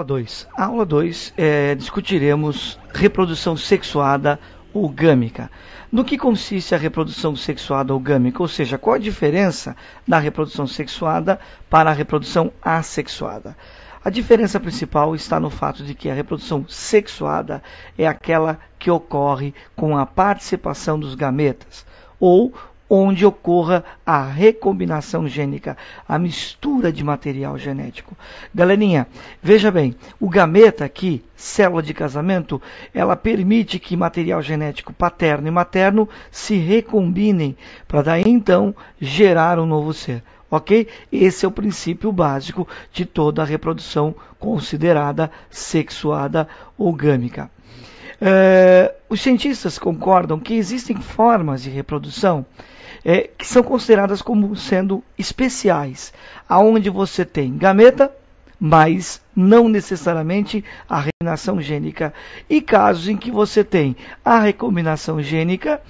aula 2. A aula 2 é, discutiremos reprodução sexuada ou gâmica. No que consiste a reprodução sexuada ou gâmica? Ou seja, qual a diferença da reprodução sexuada para a reprodução assexuada? A diferença principal está no fato de que a reprodução sexuada é aquela que ocorre com a participação dos gametas, ou onde ocorra a recombinação gênica, a mistura de material genético. Galerinha, veja bem, o gameta aqui, célula de casamento, ela permite que material genético paterno e materno se recombinem para daí então gerar um novo ser. Ok? Esse é o princípio básico de toda a reprodução considerada sexuada ou É, eh, os cientistas concordam que existem formas de reprodução é, que são consideradas como sendo especiais, aonde você tem gameta, mas não necessariamente a recombinação gênica, e casos em que você tem a recombinação gênica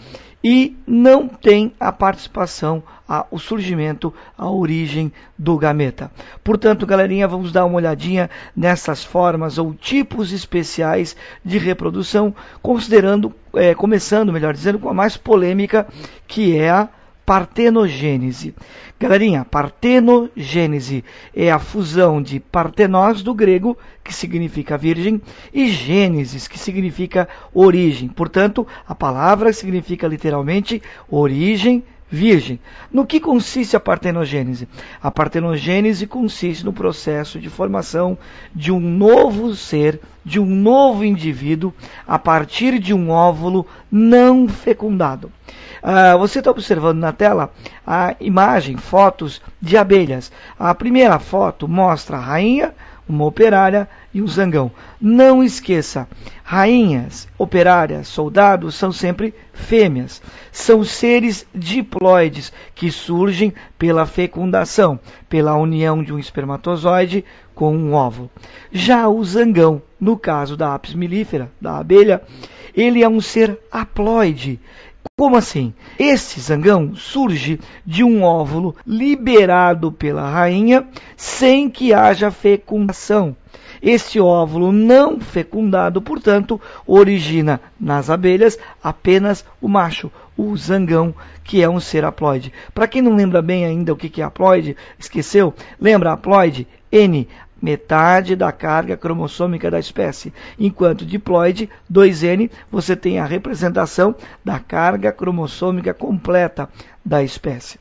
e não tem a participação, a, o surgimento, a origem do gameta. Portanto, galerinha, vamos dar uma olhadinha nessas formas ou tipos especiais de reprodução, considerando, é, começando, melhor dizendo, com a mais polêmica, que é a partenogênese. Galerinha, partenogênese é a fusão de partenós do grego, que significa virgem, e gênesis, que significa origem. Portanto, a palavra significa literalmente origem virgem. No que consiste a partenogênese? A partenogênese consiste no processo de formação de um novo ser, de um novo indivíduo, a partir de um óvulo não fecundado. Uh, você está observando na tela a imagem, fotos de abelhas. A primeira foto mostra a rainha uma operária e um zangão. Não esqueça, rainhas, operárias, soldados são sempre fêmeas. São seres diploides que surgem pela fecundação, pela união de um espermatozoide com um óvulo. Já o zangão, no caso da apis mellifera, da abelha, ele é um ser haploide. Como assim? Esse zangão surge de um óvulo liberado pela rainha sem que haja fecundação. Esse óvulo não fecundado, portanto, origina nas abelhas apenas o macho, o zangão, que é um ser haploide. Para quem não lembra bem ainda o que é haploide, esqueceu? Lembra haploide? N metade da carga cromossômica da espécie, enquanto diploide 2N você tem a representação da carga cromossômica completa da espécie.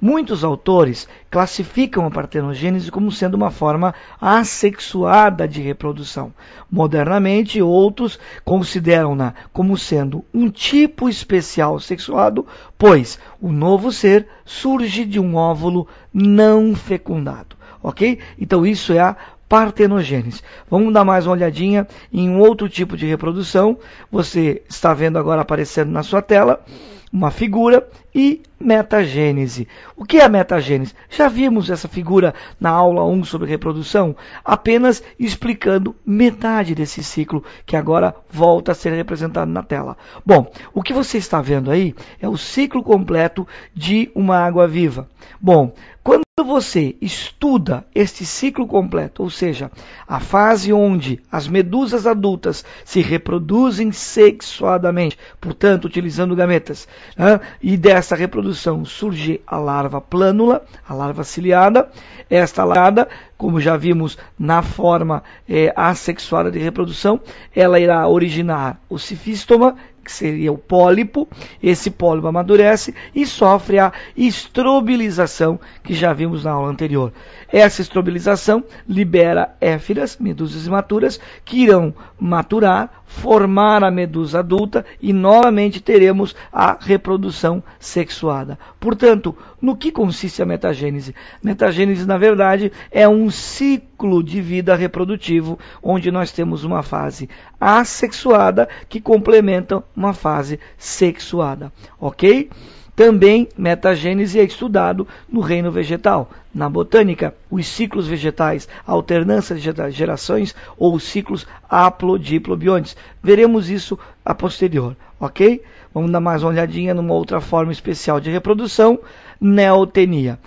Muitos autores classificam a partenogênese como sendo uma forma assexuada de reprodução. Modernamente, outros consideram-na como sendo um tipo especial sexuado, pois o novo ser surge de um óvulo não fecundado. Ok? Então isso é a partenogênese. Vamos dar mais uma olhadinha em um outro tipo de reprodução. Você está vendo agora aparecendo na sua tela uma figura e metagênese. O que é a metagênese? Já vimos essa figura na aula 1 sobre reprodução, apenas explicando metade desse ciclo que agora volta a ser representado na tela. Bom, o que você está vendo aí é o ciclo completo de uma água viva. Bom, quando quando você estuda este ciclo completo, ou seja, a fase onde as medusas adultas se reproduzem sexuadamente, portanto, utilizando gametas, né? e dessa reprodução surge a larva plânula, a larva ciliada, esta larva, como já vimos na forma é, assexuada de reprodução, ela irá originar o cifistoma, que seria o pólipo, esse pólipo amadurece e sofre a estrobilização que já vimos na aula anterior. Essa estrobilização libera éfiras, medusas imaturas, que irão maturar, formar a medusa adulta e novamente teremos a reprodução sexuada. Portanto, no que consiste a metagênese? Metagênese, na verdade, é um ciclo de vida reprodutivo onde nós temos uma fase assexuada que complementam uma fase sexuada, ok? Também metagênese é estudado no reino vegetal. Na botânica, os ciclos vegetais, alternância de gerações ou ciclos haplodiplobiontes. Veremos isso a posterior, ok? Vamos dar mais uma olhadinha numa outra forma especial de reprodução, neotenia.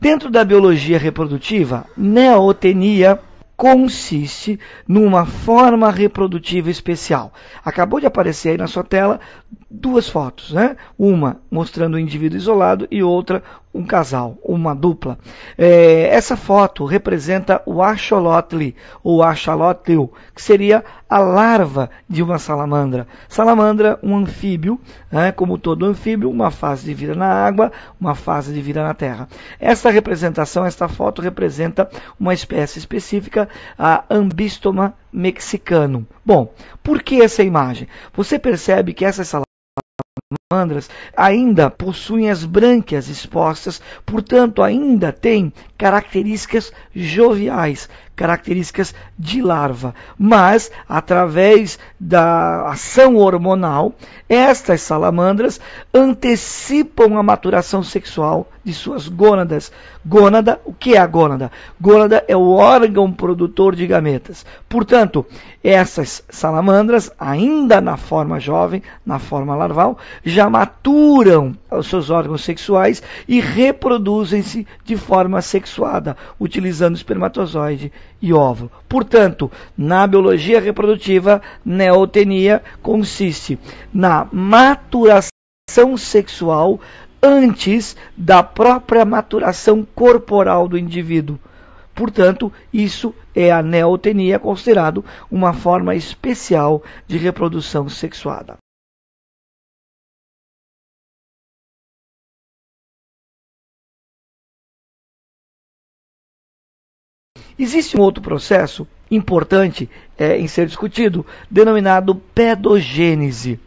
Dentro da biologia reprodutiva, neotenia consiste numa forma reprodutiva especial. Acabou de aparecer aí na sua tela duas fotos, né? Uma mostrando o um indivíduo isolado e outra um casal, uma dupla. É, essa foto representa o axolotl ou axolotl, que seria a larva de uma salamandra. Salamandra, um anfíbio, né? como todo anfíbio, uma fase de vida na água, uma fase de vida na terra. Essa representação, esta foto representa uma espécie específica, a Ambistoma mexicano. Bom, por que essa imagem? Você percebe que essas salamandras ainda possuem as brânquias expostas, portanto ainda têm características joviais, características de larva. Mas, através da ação hormonal, estas salamandras antecipam a maturação sexual de suas gônadas. Gônada, o que é a gônada? Gônada é o órgão produtor de gametas. Portanto, essas salamandras, ainda na forma jovem, na forma larval, já maturam os seus órgãos sexuais e reproduzem-se de forma sexuada, utilizando espermatozoide e óvulo. Portanto, na biologia reprodutiva, neotenia consiste na maturação sexual antes da própria maturação corporal do indivíduo. Portanto, isso é a neotenia, considerado uma forma especial de reprodução sexuada. Existe um outro processo importante é, em ser discutido, denominado pedogênese.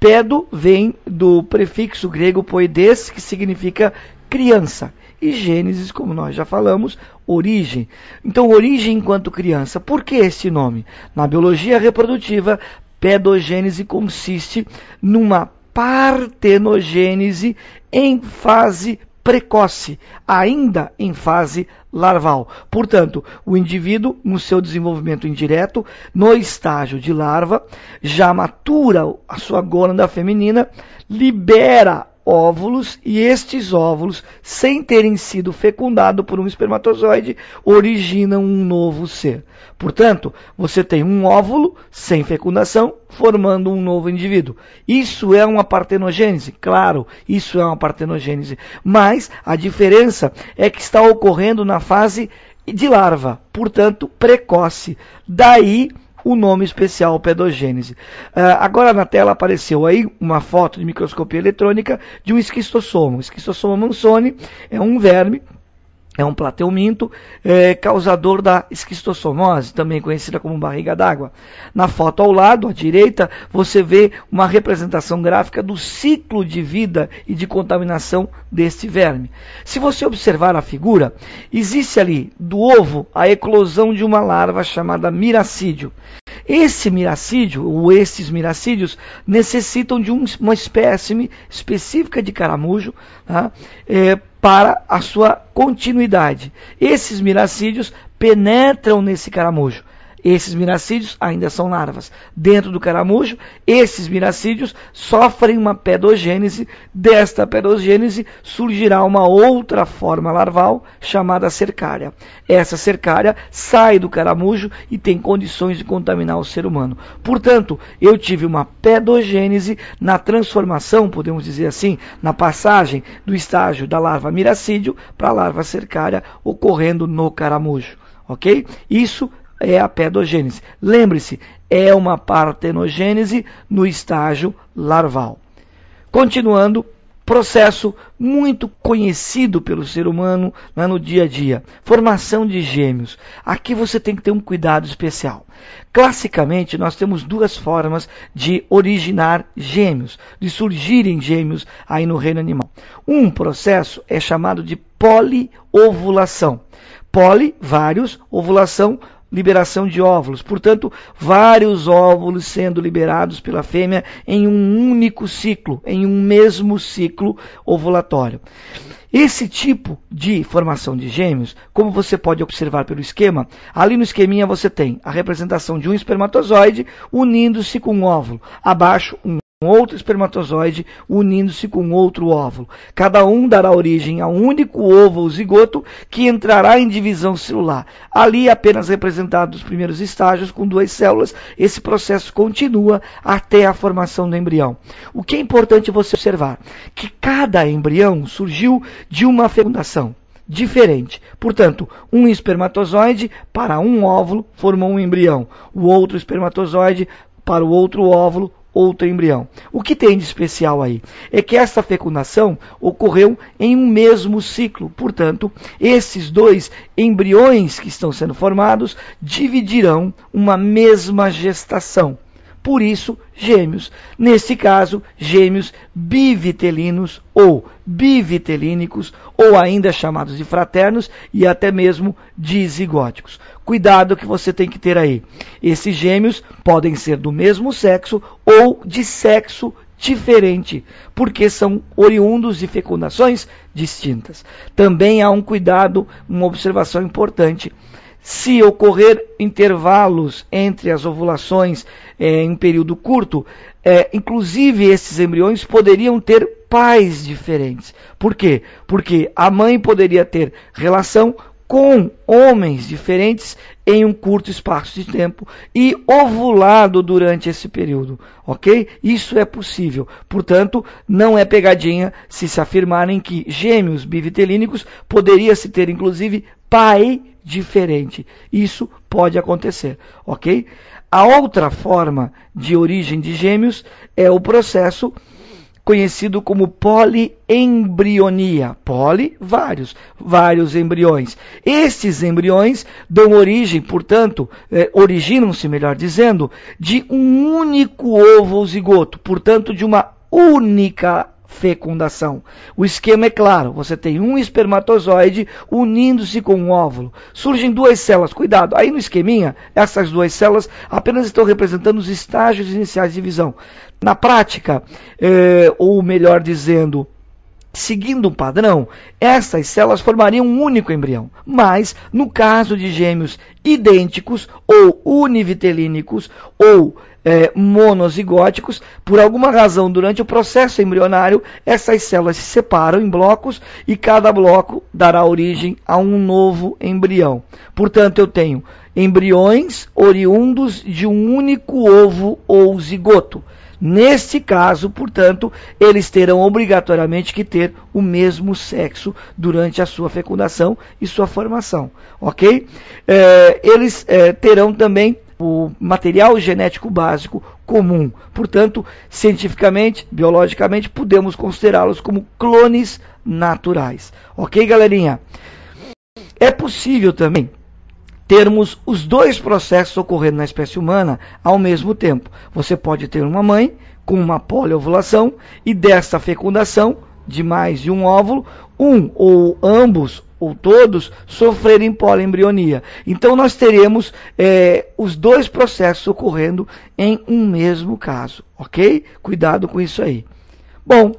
Pedo vem do prefixo grego poides, que significa criança. E Gênesis, como nós já falamos, origem. Então, origem enquanto criança. Por que esse nome? Na biologia reprodutiva, pedogênese consiste numa partenogênese em fase precoce, ainda em fase larval. Portanto, o indivíduo, no seu desenvolvimento indireto, no estágio de larva, já matura a sua gônada feminina, libera óvulos e estes óvulos, sem terem sido fecundados por um espermatozoide, originam um novo ser. Portanto, você tem um óvulo sem fecundação formando um novo indivíduo. Isso é uma partenogênese? Claro, isso é uma partenogênese. Mas a diferença é que está ocorrendo na fase de larva, portanto, precoce. Daí o nome especial pedogênese. Uh, agora na tela apareceu aí uma foto de microscopia eletrônica de um esquistossomo. O esquistossomo mansoni é um verme é um plateuminto é, causador da esquistossomose, também conhecida como barriga d'água. Na foto ao lado, à direita, você vê uma representação gráfica do ciclo de vida e de contaminação deste verme. Se você observar a figura, existe ali do ovo a eclosão de uma larva chamada miracídio. Esse miracídio, ou estes miracídios, necessitam de um, uma espécime específica de caramujo tá? é, para a sua continuidade. Esses miracídios penetram nesse caramujo esses miracídios ainda são larvas. Dentro do caramujo, esses miracídios sofrem uma pedogênese. Desta pedogênese surgirá uma outra forma larval chamada cercária. Essa cercária sai do caramujo e tem condições de contaminar o ser humano. Portanto, eu tive uma pedogênese na transformação, podemos dizer assim, na passagem do estágio da larva miracídio para a larva cercária ocorrendo no caramujo ok? Isso é a pedogênese. Lembre-se, é uma partenogênese no estágio larval. Continuando, processo muito conhecido pelo ser humano né, no dia a dia, formação de gêmeos. Aqui você tem que ter um cuidado especial. Classicamente, nós temos duas formas de originar gêmeos, de surgirem gêmeos aí no reino animal. Um processo é chamado de poliovulação. Poli, vários, ovulação, liberação de óvulos. Portanto, vários óvulos sendo liberados pela fêmea em um único ciclo, em um mesmo ciclo ovulatório. Esse tipo de formação de gêmeos, como você pode observar pelo esquema, ali no esqueminha você tem a representação de um espermatozoide unindo-se com um óvulo, abaixo um um outro espermatozoide unindo-se com outro óvulo. Cada um dará origem a um único ovo zigoto que entrará em divisão celular. Ali apenas representados os primeiros estágios com duas células, esse processo continua até a formação do embrião. O que é importante você observar? Que cada embrião surgiu de uma fecundação diferente. Portanto, um espermatozoide para um óvulo formou um embrião, o outro espermatozoide para o outro óvulo outro embrião. O que tem de especial aí? É que essa fecundação ocorreu em um mesmo ciclo. Portanto, esses dois embriões que estão sendo formados dividirão uma mesma gestação. Por isso, gêmeos. Nesse caso, gêmeos bivitelinos ou bivitelínicos, ou ainda chamados de fraternos e até mesmo dizigóticos. Cuidado que você tem que ter aí. Esses gêmeos podem ser do mesmo sexo ou de sexo diferente, porque são oriundos de fecundações distintas. Também há um cuidado, uma observação importante se ocorrer intervalos entre as ovulações é, em período curto, é, inclusive esses embriões poderiam ter pais diferentes. Por quê? Porque a mãe poderia ter relação com homens diferentes em um curto espaço de tempo e ovulado durante esse período, ok? Isso é possível. Portanto, não é pegadinha se se afirmarem que gêmeos bivitelínicos poderia se ter inclusive pai diferente. Isso pode acontecer, ok? A outra forma de origem de gêmeos é o processo conhecido como poliembrionia. Poli, vários, vários embriões. Estes embriões dão origem, portanto, é, originam-se, melhor dizendo, de um único ovo ou zigoto, portanto, de uma única fecundação. O esquema é claro: você tem um espermatozoide unindo-se com um óvulo. Surgem duas células, cuidado, aí no esqueminha, essas duas células apenas estão representando os estágios iniciais de divisão. Na prática, é, ou melhor dizendo, seguindo um padrão, essas células formariam um único embrião. Mas, no caso de gêmeos idênticos ou univitelínicos ou é, monozigóticos, por alguma razão, durante o processo embrionário, essas células se separam em blocos e cada bloco dará origem a um novo embrião. Portanto, eu tenho embriões oriundos de um único ovo ou zigoto. Neste caso, portanto, eles terão obrigatoriamente que ter o mesmo sexo durante a sua fecundação e sua formação, ok? É, eles é, terão também o material genético básico comum. Portanto, cientificamente, biologicamente, podemos considerá-los como clones naturais. Ok, galerinha? É possível também termos os dois processos ocorrendo na espécie humana ao mesmo tempo. Você pode ter uma mãe com uma poliovulação e dessa fecundação de mais de um óvulo, um ou ambos ou todos sofrerem poliembrionia. Então nós teremos é, os dois processos ocorrendo em um mesmo caso, ok? Cuidado com isso aí. Bom,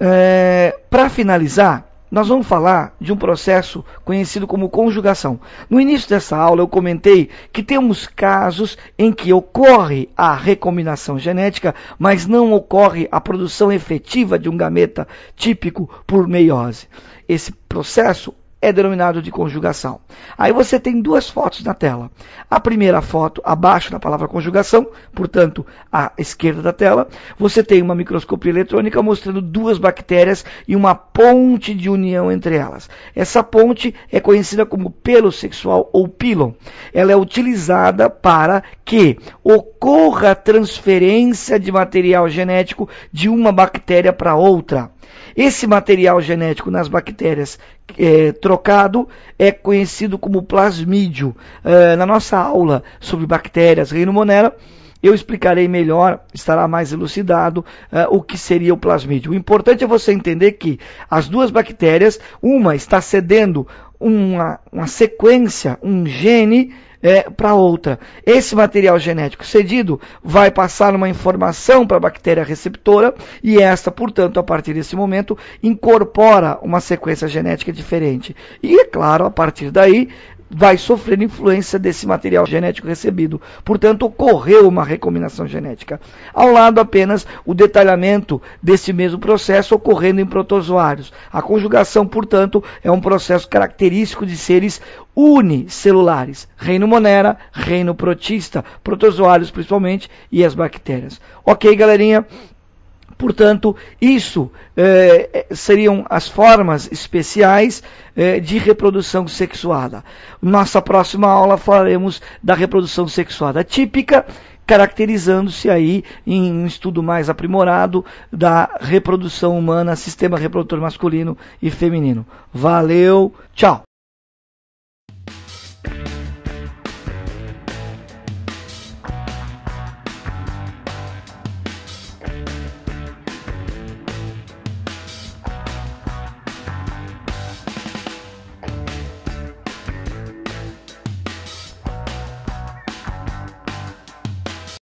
é, para finalizar, nós vamos falar de um processo conhecido como conjugação. No início dessa aula, eu comentei que temos casos em que ocorre a recombinação genética, mas não ocorre a produção efetiva de um gameta típico por meiose. Esse processo é denominado de conjugação. Aí você tem duas fotos na tela. A primeira foto, abaixo da palavra conjugação, portanto, à esquerda da tela, você tem uma microscopia eletrônica mostrando duas bactérias e uma ponte de união entre elas. Essa ponte é conhecida como pelo sexual ou pilon. Ela é utilizada para que ocorra a transferência de material genético de uma bactéria para outra. Esse material genético nas bactérias é, trocado é conhecido como plasmídio. É, na nossa aula sobre bactérias reino monera, eu explicarei melhor, estará mais elucidado uh, o que seria o plasmídio. O importante é você entender que as duas bactérias, uma está cedendo uma, uma sequência, um gene é, para outra. Esse material genético cedido vai passar uma informação para a bactéria receptora e esta, portanto, a partir desse momento, incorpora uma sequência genética diferente. E, é claro, a partir daí, vai sofrer influência desse material genético recebido. Portanto, ocorreu uma recombinação genética. Ao lado apenas o detalhamento desse mesmo processo ocorrendo em protozoários. A conjugação, portanto, é um processo característico de seres unicelulares, reino monera, reino protista, protozoários principalmente e as bactérias. OK, galerinha? Portanto, isso eh, eh, seriam as formas especiais eh, de reprodução sexuada. Nossa próxima aula falaremos da reprodução sexuada típica, caracterizando-se aí em um estudo mais aprimorado da reprodução humana, sistema reprodutor masculino e feminino. Valeu, tchau!